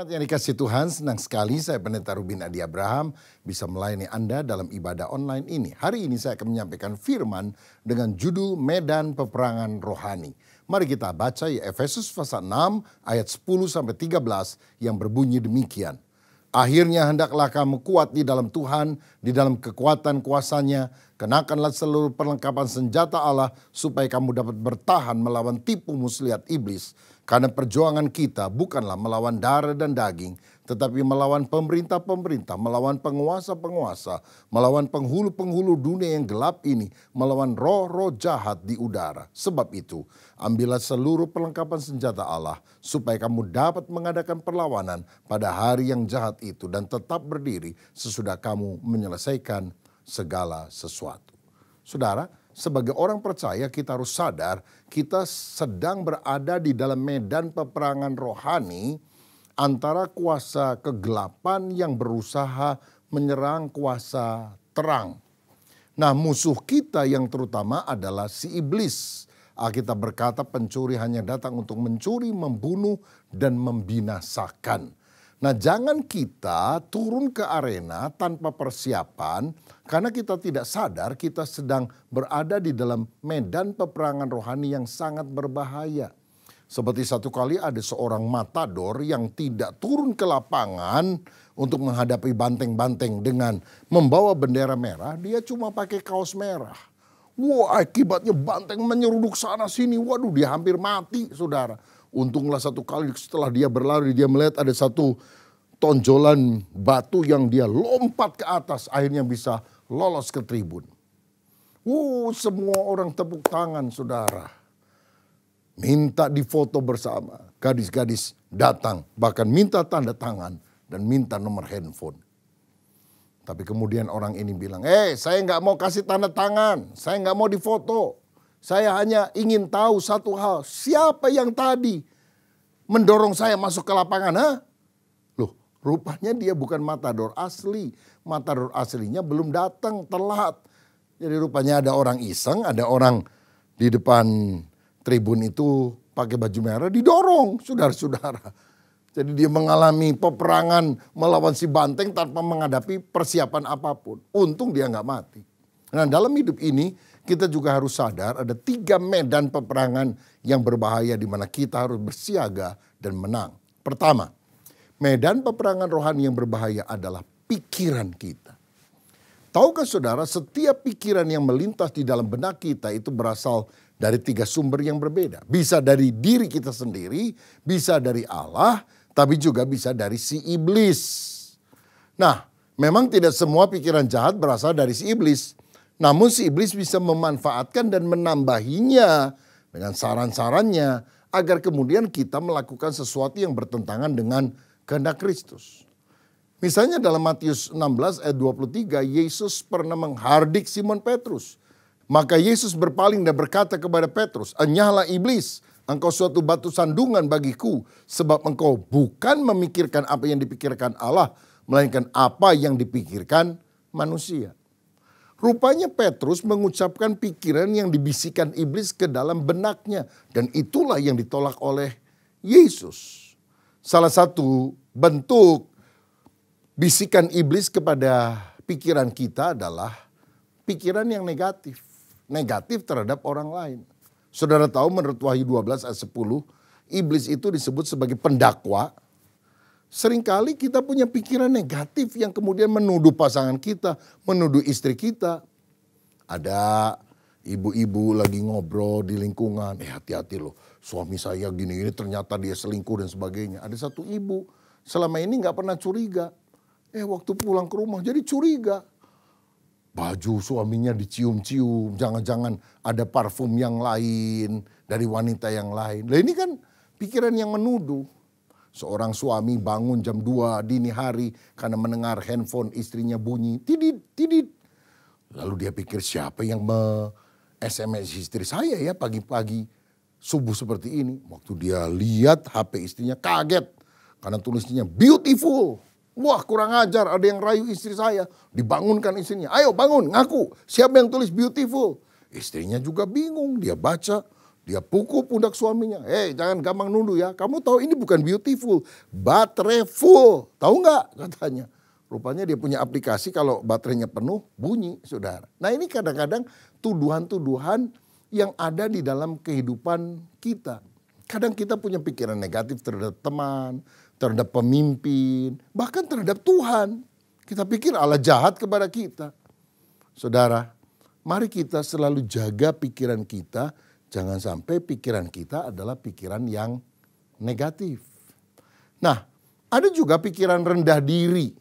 Jemaat yang dikasih Tuhan, senang sekali saya Pendeta Rubin Adi Abraham bisa melayani Anda dalam ibadah online ini. Hari ini saya akan menyampaikan firman dengan judul Medan Peperangan Rohani. Mari kita baca ya Efesus pasal 6 ayat 10 sampai 13 yang berbunyi demikian. Akhirnya hendaklah kamu kuat di dalam Tuhan, di dalam kekuatan kuasanya, Kenakanlah seluruh perlengkapan senjata Allah supaya kamu dapat bertahan melawan tipu muslihat iblis. Karena perjuangan kita bukanlah melawan darah dan daging, tetapi melawan pemerintah-pemerintah, melawan penguasa-penguasa, melawan penghulu-penghulu dunia yang gelap ini, melawan roh-roh jahat di udara. Sebab itu, ambillah seluruh perlengkapan senjata Allah, supaya kamu dapat mengadakan perlawanan pada hari yang jahat itu dan tetap berdiri sesudah kamu menyelesaikan segala sesuatu. Saudara, sebagai orang percaya kita harus sadar kita sedang berada di dalam medan peperangan rohani antara kuasa kegelapan yang berusaha menyerang kuasa terang. Nah, musuh kita yang terutama adalah si iblis. Kita berkata pencuri hanya datang untuk mencuri, membunuh, dan membinasakan. Nah jangan kita turun ke arena tanpa persiapan karena kita tidak sadar kita sedang berada di dalam medan peperangan rohani yang sangat berbahaya. Seperti satu kali ada seorang matador yang tidak turun ke lapangan untuk menghadapi banteng-banteng dengan membawa bendera merah, dia cuma pakai kaos merah. Wah akibatnya banteng menyeruduk sana sini, waduh dia hampir mati saudara. Untunglah satu kali setelah dia berlari dia melihat ada satu tonjolan batu yang dia lompat ke atas akhirnya bisa lolos ke tribun. Uh, semua orang tepuk tangan saudara. Minta difoto bersama. Gadis-gadis datang bahkan minta tanda tangan dan minta nomor handphone. Tapi kemudian orang ini bilang, eh hey, saya nggak mau kasih tanda tangan, saya nggak mau difoto. Saya hanya ingin tahu satu hal, siapa yang tadi mendorong saya masuk ke lapangan. Hah? Loh, rupanya dia bukan matador asli. Matador aslinya belum datang, telat. Jadi rupanya ada orang iseng, ada orang di depan tribun itu pakai baju merah didorong, saudara-saudara. Jadi dia mengalami peperangan melawan si banteng tanpa menghadapi persiapan apapun. Untung dia nggak mati. Nah dalam hidup ini kita juga harus sadar ada tiga medan peperangan yang berbahaya di mana kita harus bersiaga dan menang. Pertama, medan peperangan rohani yang berbahaya adalah pikiran kita. Tahukah saudara, setiap pikiran yang melintas di dalam benak kita itu berasal dari tiga sumber yang berbeda. Bisa dari diri kita sendiri, bisa dari Allah, tapi juga bisa dari si iblis. Nah, memang tidak semua pikiran jahat berasal dari si iblis. Namun si iblis bisa memanfaatkan dan menambahinya dengan saran-sarannya agar kemudian kita melakukan sesuatu yang bertentangan dengan kehendak Kristus. Misalnya dalam Matius 16 ayat 23, Yesus pernah menghardik Simon Petrus. Maka Yesus berpaling dan berkata kepada Petrus, Enyahlah iblis, engkau suatu batu sandungan bagiku, sebab engkau bukan memikirkan apa yang dipikirkan Allah, melainkan apa yang dipikirkan manusia. Rupanya Petrus mengucapkan pikiran yang dibisikkan iblis ke dalam benaknya. Dan itulah yang ditolak oleh Yesus. Salah satu bentuk bisikan iblis kepada pikiran kita adalah pikiran yang negatif. Negatif terhadap orang lain. Saudara tahu menurut Wahyu 12 ayat 10, iblis itu disebut sebagai pendakwa Seringkali kita punya pikiran negatif yang kemudian menuduh pasangan kita, menuduh istri kita. Ada ibu-ibu lagi ngobrol di lingkungan, eh hati-hati loh suami saya gini-gini ternyata dia selingkuh dan sebagainya. Ada satu ibu selama ini gak pernah curiga. Eh waktu pulang ke rumah jadi curiga. Baju suaminya dicium-cium, jangan-jangan ada parfum yang lain dari wanita yang lain. Nah ini kan pikiran yang menuduh. Seorang suami bangun jam 2 dini hari karena mendengar handphone istrinya bunyi. Tidit, tidit. Lalu dia pikir siapa yang me SMS istri saya ya pagi-pagi subuh seperti ini. Waktu dia lihat HP istrinya kaget karena tulisnya beautiful. Wah kurang ajar ada yang rayu istri saya. Dibangunkan istrinya. Ayo bangun ngaku siapa yang tulis beautiful. Istrinya juga bingung dia baca dia pukul pundak suaminya. Hei jangan gampang nunduk ya. Kamu tahu ini bukan beautiful. full. Tahu nggak katanya. Rupanya dia punya aplikasi kalau baterainya penuh bunyi saudara. Nah ini kadang-kadang tuduhan-tuduhan yang ada di dalam kehidupan kita. Kadang kita punya pikiran negatif terhadap teman, terhadap pemimpin, bahkan terhadap Tuhan. Kita pikir Allah jahat kepada kita. Saudara, mari kita selalu jaga pikiran kita Jangan sampai pikiran kita adalah pikiran yang negatif. Nah, ada juga pikiran rendah diri.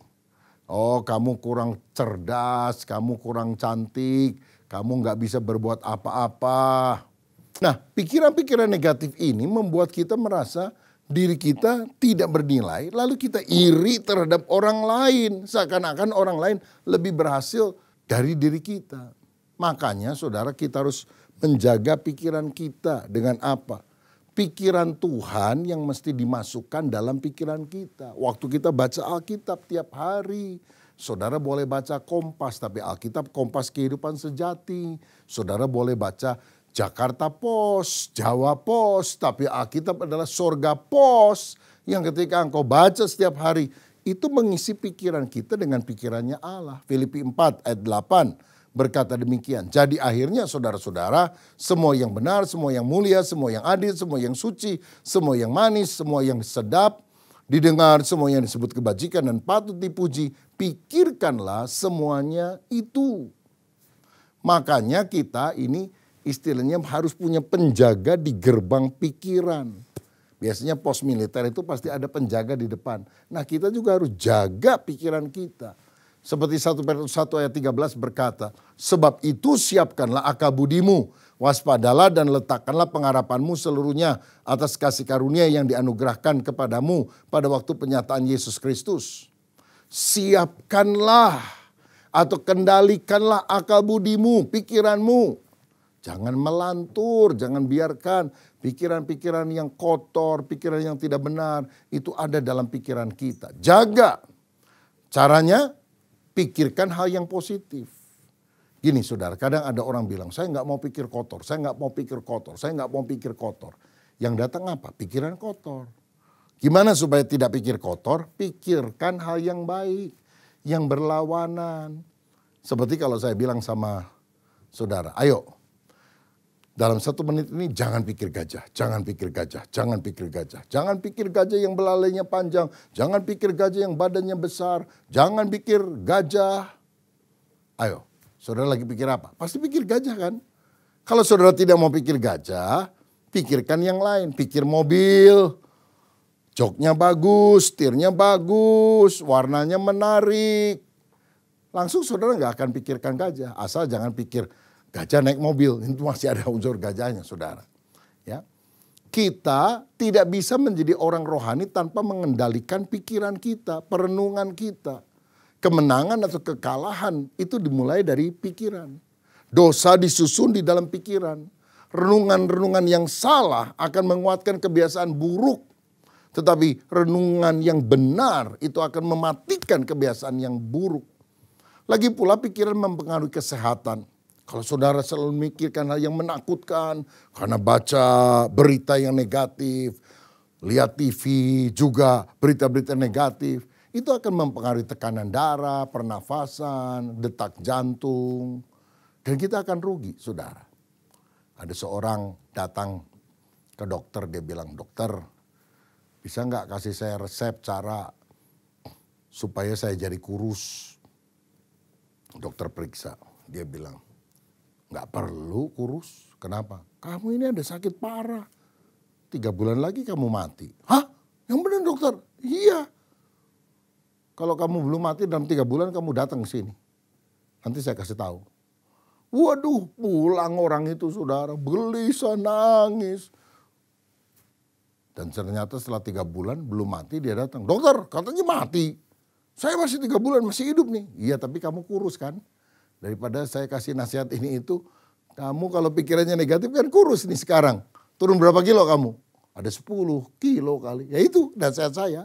Oh, kamu kurang cerdas, kamu kurang cantik, kamu nggak bisa berbuat apa-apa. Nah, pikiran-pikiran negatif ini membuat kita merasa diri kita tidak bernilai, lalu kita iri terhadap orang lain, seakan-akan orang lain lebih berhasil dari diri kita. Makanya, saudara, kita harus menjaga pikiran kita dengan apa? Pikiran Tuhan yang mesti dimasukkan dalam pikiran kita. Waktu kita baca Alkitab tiap hari, saudara boleh baca Kompas, tapi Alkitab Kompas Kehidupan Sejati. Saudara boleh baca Jakarta Pos, Jawa Pos, tapi Alkitab adalah sorga pos yang ketika engkau baca setiap hari, itu mengisi pikiran kita dengan pikirannya Allah. Filipi 4 ayat 8 berkata demikian. Jadi akhirnya saudara-saudara, semua yang benar, semua yang mulia, semua yang adil, semua yang suci, semua yang manis, semua yang sedap, didengar semua yang disebut kebajikan dan patut dipuji, pikirkanlah semuanya itu. Makanya kita ini istilahnya harus punya penjaga di gerbang pikiran. Biasanya pos militer itu pasti ada penjaga di depan. Nah kita juga harus jaga pikiran kita seperti 1 Petrus 1 ayat 13 berkata, Sebab itu siapkanlah akal budimu, waspadalah dan letakkanlah pengharapanmu seluruhnya atas kasih karunia yang dianugerahkan kepadamu pada waktu penyataan Yesus Kristus. Siapkanlah atau kendalikanlah akal budimu, pikiranmu. Jangan melantur, jangan biarkan pikiran-pikiran yang kotor, pikiran yang tidak benar itu ada dalam pikiran kita. Jaga. Caranya pikirkan hal yang positif. Gini saudara, kadang ada orang bilang, saya nggak mau pikir kotor, saya nggak mau pikir kotor, saya nggak mau pikir kotor. Yang datang apa? Pikiran kotor. Gimana supaya tidak pikir kotor? Pikirkan hal yang baik, yang berlawanan. Seperti kalau saya bilang sama saudara, ayo dalam satu menit ini jangan pikir gajah, jangan pikir gajah, jangan pikir gajah. Jangan pikir gajah yang belalainya panjang, jangan pikir gajah yang badannya besar, jangan pikir gajah. Ayo, saudara lagi pikir apa? Pasti pikir gajah kan? Kalau saudara tidak mau pikir gajah, pikirkan yang lain. Pikir mobil, joknya bagus, tirnya bagus, warnanya menarik. Langsung saudara nggak akan pikirkan gajah, asal jangan pikir Gajah naik mobil, itu masih ada unsur gajahnya saudara. Ya. Kita tidak bisa menjadi orang rohani tanpa mengendalikan pikiran kita, perenungan kita. Kemenangan atau kekalahan itu dimulai dari pikiran. Dosa disusun di dalam pikiran. Renungan-renungan yang salah akan menguatkan kebiasaan buruk tetapi renungan yang benar itu akan mematikan kebiasaan yang buruk. Lagi pula pikiran mempengaruhi kesehatan. Kalau saudara selalu memikirkan hal yang menakutkan, karena baca berita yang negatif, lihat TV juga berita-berita negatif, itu akan mempengaruhi tekanan darah, pernafasan, detak jantung, dan kita akan rugi, saudara. Ada seorang datang ke dokter, dia bilang, dokter, bisa nggak kasih saya resep cara supaya saya jadi kurus? Dokter periksa, dia bilang, Nggak perlu kurus. Kenapa? Kamu ini ada sakit parah. Tiga bulan lagi kamu mati. Hah? Yang benar dokter? Iya. Kalau kamu belum mati dalam tiga bulan kamu datang ke sini. Nanti saya kasih tahu. Waduh pulang orang itu saudara gelisah nangis. Dan ternyata setelah tiga bulan belum mati dia datang. Dokter katanya mati. Saya masih tiga bulan masih hidup nih. Iya tapi kamu kurus kan. Daripada saya kasih nasihat ini itu, kamu kalau pikirannya negatif kan kurus nih sekarang. Turun berapa kilo kamu? Ada 10 kilo kali. Ya itu nasihat saya.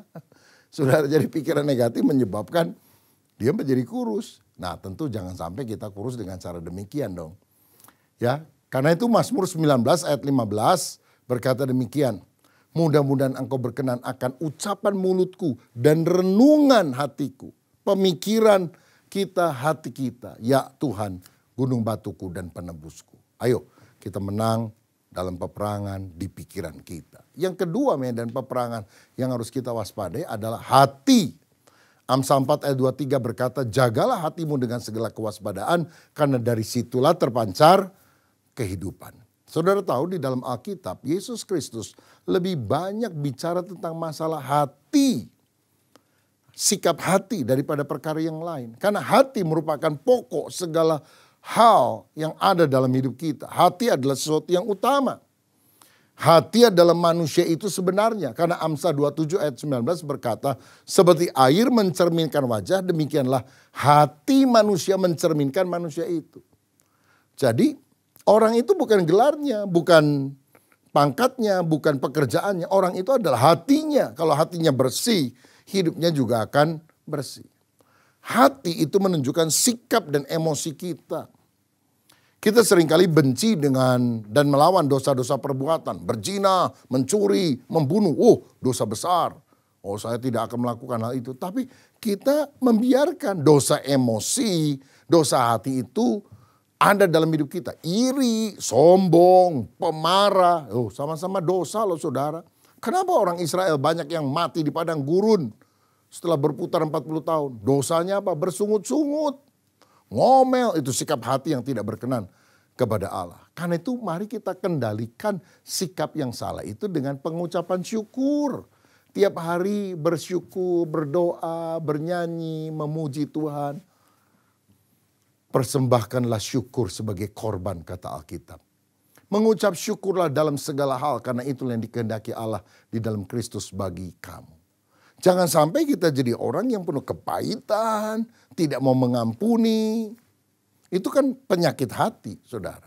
Sudah jadi pikiran negatif menyebabkan dia menjadi kurus. Nah tentu jangan sampai kita kurus dengan cara demikian dong. Ya, karena itu Mazmur 19 ayat 15 berkata demikian. Mudah-mudahan engkau berkenan akan ucapan mulutku dan renungan hatiku. Pemikiran kita hati kita, ya Tuhan, gunung batuku dan penebusku. Ayo kita menang dalam peperangan di pikiran kita. Yang kedua medan peperangan yang harus kita waspadai adalah hati. Amsal 4 ayat 23 berkata, jagalah hatimu dengan segala kewaspadaan karena dari situlah terpancar kehidupan. Saudara tahu di dalam Alkitab, Yesus Kristus lebih banyak bicara tentang masalah hati sikap hati daripada perkara yang lain. Karena hati merupakan pokok segala hal yang ada dalam hidup kita. Hati adalah sesuatu yang utama. Hati adalah manusia itu sebenarnya. Karena Amsa 27 ayat 19 berkata, seperti air mencerminkan wajah, demikianlah hati manusia mencerminkan manusia itu. Jadi orang itu bukan gelarnya, bukan pangkatnya, bukan pekerjaannya. Orang itu adalah hatinya. Kalau hatinya bersih, hidupnya juga akan bersih. Hati itu menunjukkan sikap dan emosi kita. Kita seringkali benci dengan dan melawan dosa-dosa perbuatan. Berzina, mencuri, membunuh. Oh dosa besar. Oh saya tidak akan melakukan hal itu. Tapi kita membiarkan dosa emosi, dosa hati itu ada dalam hidup kita. Iri, sombong, pemarah. Oh sama-sama dosa loh saudara. Kenapa orang Israel banyak yang mati di padang gurun setelah berputar 40 tahun? Dosanya apa? Bersungut-sungut. Ngomel itu sikap hati yang tidak berkenan kepada Allah. Karena itu mari kita kendalikan sikap yang salah itu dengan pengucapan syukur. Tiap hari bersyukur, berdoa, bernyanyi, memuji Tuhan. Persembahkanlah syukur sebagai korban kata Alkitab. Mengucap syukurlah dalam segala hal karena itu yang dikehendaki Allah di dalam Kristus bagi kamu. Jangan sampai kita jadi orang yang penuh kepahitan, tidak mau mengampuni. Itu kan penyakit hati, saudara.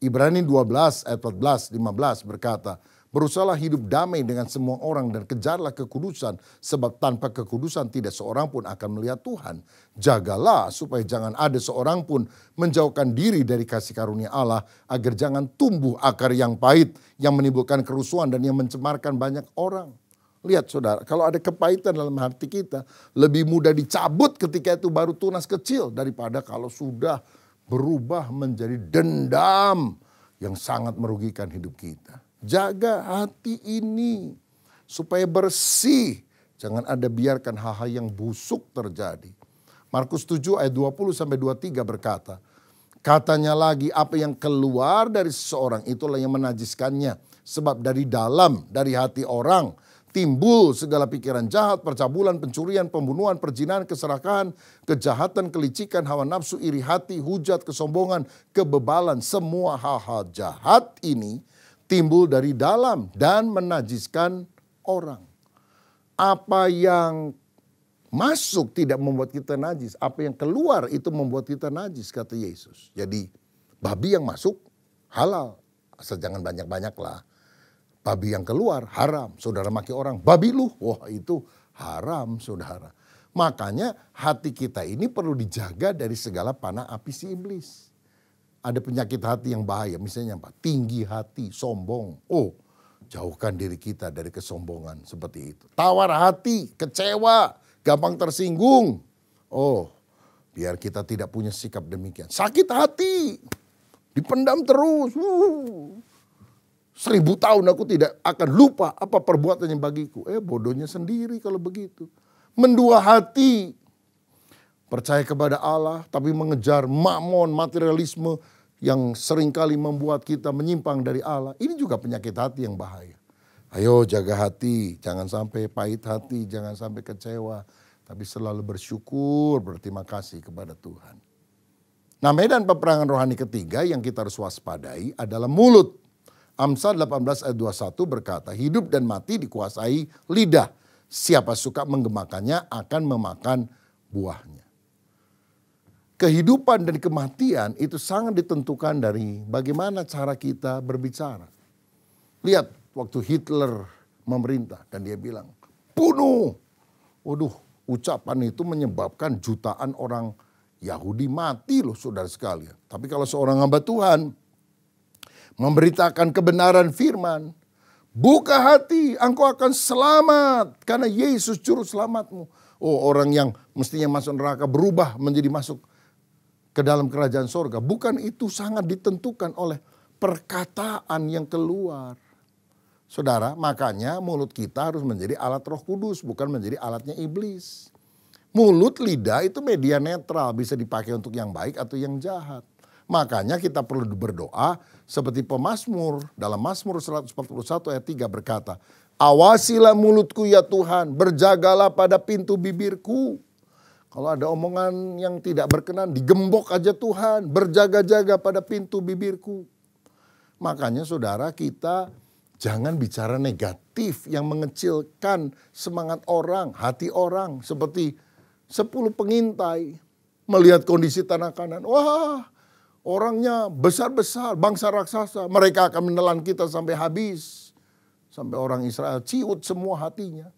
Ibrani 12 ayat 14, 15 berkata, Berusahalah hidup damai dengan semua orang dan kejarlah kekudusan sebab tanpa kekudusan tidak seorang pun akan melihat Tuhan. Jagalah supaya jangan ada seorang pun menjauhkan diri dari kasih karunia Allah agar jangan tumbuh akar yang pahit yang menimbulkan kerusuhan dan yang mencemarkan banyak orang. Lihat saudara, kalau ada kepahitan dalam hati kita lebih mudah dicabut ketika itu baru tunas kecil daripada kalau sudah berubah menjadi dendam yang sangat merugikan hidup kita. Jaga hati ini supaya bersih. Jangan ada biarkan hal-hal yang busuk terjadi. Markus 7 ayat 20 sampai 23 berkata, Katanya lagi apa yang keluar dari seseorang itulah yang menajiskannya. Sebab dari dalam, dari hati orang timbul segala pikiran jahat, percabulan, pencurian, pembunuhan, perjinahan, keserakahan, kejahatan, kelicikan, hawa nafsu, iri hati, hujat, kesombongan, kebebalan. Semua hal-hal jahat ini timbul dari dalam dan menajiskan orang. Apa yang masuk tidak membuat kita najis, apa yang keluar itu membuat kita najis kata Yesus. Jadi babi yang masuk halal, asal jangan banyak-banyak lah. Babi yang keluar haram, saudara maki orang, babi lu, wah itu haram saudara. Makanya hati kita ini perlu dijaga dari segala panah api si iblis ada penyakit hati yang bahaya. Misalnya apa? Tinggi hati, sombong. Oh, jauhkan diri kita dari kesombongan seperti itu. Tawar hati, kecewa, gampang tersinggung. Oh, biar kita tidak punya sikap demikian. Sakit hati, dipendam terus. Uh, seribu tahun aku tidak akan lupa apa perbuatannya bagiku. Eh bodohnya sendiri kalau begitu. Mendua hati, percaya kepada Allah tapi mengejar makmon materialisme, yang seringkali membuat kita menyimpang dari Allah, ini juga penyakit hati yang bahaya. Ayo jaga hati, jangan sampai pahit hati, jangan sampai kecewa, tapi selalu bersyukur, berterima kasih kepada Tuhan. Nah medan peperangan rohani ketiga yang kita harus waspadai adalah mulut. Amsal 18 ayat 21 berkata, hidup dan mati dikuasai lidah. Siapa suka menggemakannya akan memakan buahnya kehidupan dan kematian itu sangat ditentukan dari bagaimana cara kita berbicara. Lihat waktu Hitler memerintah dan dia bilang, bunuh. Waduh, ucapan itu menyebabkan jutaan orang Yahudi mati loh saudara sekalian. Tapi kalau seorang hamba Tuhan memberitakan kebenaran firman, buka hati, engkau akan selamat karena Yesus juru selamatmu. Oh orang yang mestinya masuk neraka berubah menjadi masuk ke dalam kerajaan sorga. Bukan itu sangat ditentukan oleh perkataan yang keluar. Saudara, makanya mulut kita harus menjadi alat roh kudus, bukan menjadi alatnya iblis. Mulut, lidah itu media netral, bisa dipakai untuk yang baik atau yang jahat. Makanya kita perlu berdoa seperti pemasmur dalam Mazmur 141 ayat 3 berkata, Awasilah mulutku ya Tuhan, berjagalah pada pintu bibirku. Kalau ada omongan yang tidak berkenan, digembok aja Tuhan, berjaga-jaga pada pintu bibirku. Makanya saudara kita jangan bicara negatif yang mengecilkan semangat orang, hati orang. Seperti sepuluh pengintai melihat kondisi tanah kanan. Wah orangnya besar-besar, bangsa raksasa. Mereka akan menelan kita sampai habis. Sampai orang Israel ciut semua hatinya.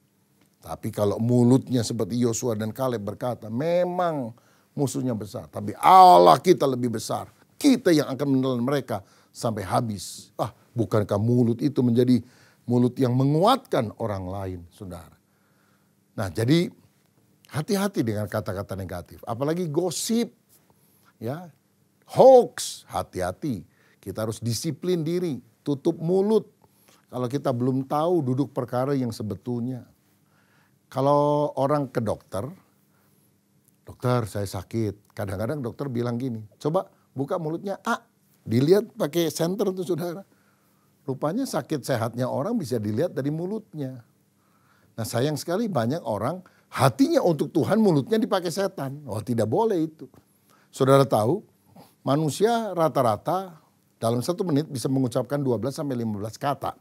Tapi kalau mulutnya seperti Yosua dan Kaleb berkata, memang musuhnya besar. Tapi Allah kita lebih besar. Kita yang akan menelan mereka sampai habis. Ah, bukankah mulut itu menjadi mulut yang menguatkan orang lain, saudara. Nah, jadi hati-hati dengan kata-kata negatif. Apalagi gosip, ya hoax, hati-hati. Kita harus disiplin diri, tutup mulut. Kalau kita belum tahu duduk perkara yang sebetulnya, kalau orang ke dokter, dokter saya sakit. Kadang-kadang dokter bilang gini, coba buka mulutnya A. Dilihat pakai senter tuh saudara. Rupanya sakit sehatnya orang bisa dilihat dari mulutnya. Nah sayang sekali banyak orang hatinya untuk Tuhan mulutnya dipakai setan. Oh tidak boleh itu. Saudara tahu manusia rata-rata dalam satu menit bisa mengucapkan 12 sampai 15 kata.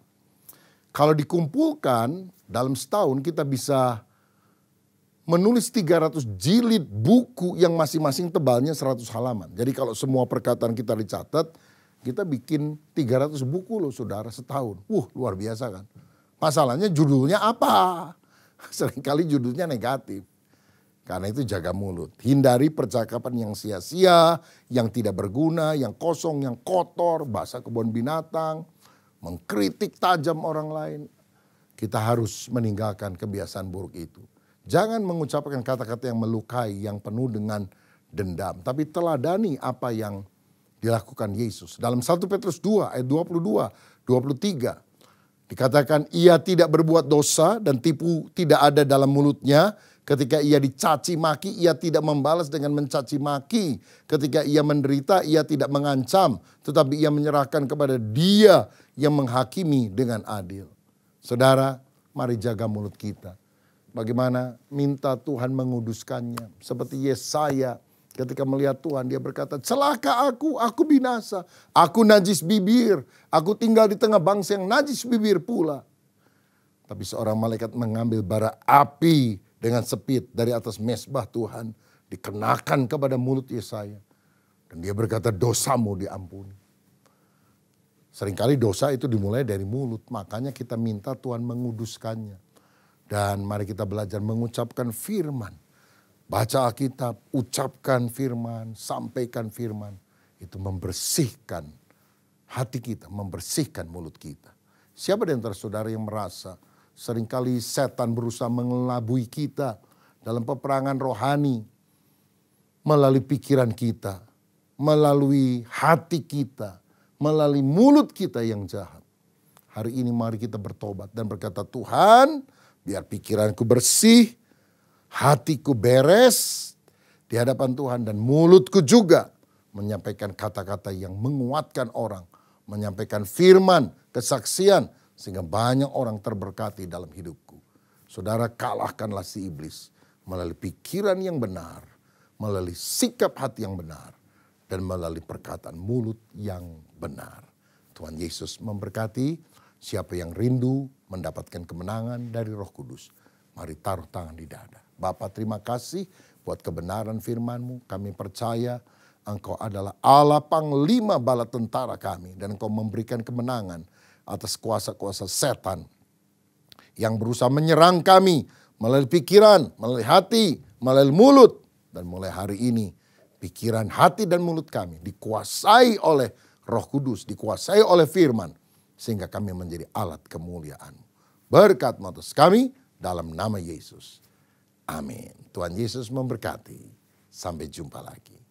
Kalau dikumpulkan dalam setahun kita bisa menulis 300 jilid buku yang masing-masing tebalnya 100 halaman. Jadi kalau semua perkataan kita dicatat, kita bikin 300 buku loh saudara setahun. Wuh luar biasa kan. Masalahnya judulnya apa? Seringkali judulnya negatif. Karena itu jaga mulut. Hindari percakapan yang sia-sia, yang tidak berguna, yang kosong, yang kotor, bahasa kebun binatang, mengkritik tajam orang lain, kita harus meninggalkan kebiasaan buruk itu. Jangan mengucapkan kata-kata yang melukai, yang penuh dengan dendam. Tapi teladani apa yang dilakukan Yesus. Dalam 1 Petrus 2 ayat 22, 23. Dikatakan ia tidak berbuat dosa dan tipu tidak ada dalam mulutnya. Ketika ia dicaci maki, ia tidak membalas dengan mencaci maki. Ketika ia menderita, ia tidak mengancam, tetapi ia menyerahkan kepada Dia yang menghakimi dengan adil. Saudara, mari jaga mulut kita. Bagaimana minta Tuhan menguduskannya. Seperti Yesaya ketika melihat Tuhan dia berkata, celaka aku, aku binasa. Aku najis bibir, aku tinggal di tengah bangsa yang najis bibir pula. Tapi seorang malaikat mengambil bara api dengan sepit dari atas mesbah Tuhan. Dikenakan kepada mulut Yesaya. Dan dia berkata dosamu diampuni. Seringkali dosa itu dimulai dari mulut, makanya kita minta Tuhan menguduskannya. Dan mari kita belajar mengucapkan firman. Baca Alkitab, ucapkan firman, sampaikan firman. Itu membersihkan hati kita, membersihkan mulut kita. Siapa di antara saudara yang merasa seringkali setan berusaha mengelabui kita dalam peperangan rohani melalui pikiran kita, melalui hati kita, melalui mulut kita yang jahat. Hari ini mari kita bertobat dan berkata Tuhan biar pikiranku bersih, hatiku beres di hadapan Tuhan dan mulutku juga menyampaikan kata-kata yang menguatkan orang, menyampaikan firman, kesaksian sehingga banyak orang terberkati dalam hidupku. Saudara kalahkanlah si iblis melalui pikiran yang benar, melalui sikap hati yang benar dan melalui perkataan mulut yang benar. Tuhan Yesus memberkati siapa yang rindu mendapatkan kemenangan dari Roh Kudus. Mari taruh tangan di dada. Bapa terima kasih buat kebenaran Firmanmu. Kami percaya Engkau adalah Allah panglima bala tentara kami. Dan Engkau memberikan kemenangan atas kuasa-kuasa setan. Yang berusaha menyerang kami melalui pikiran, melalui hati, melalui mulut. Dan mulai hari ini pikiran, hati dan mulut kami dikuasai oleh Roh Kudus, dikuasai oleh firman sehingga kami menjadi alat kemuliaan. Berkat matus kami dalam nama Yesus. Amin. Tuhan Yesus memberkati. Sampai jumpa lagi.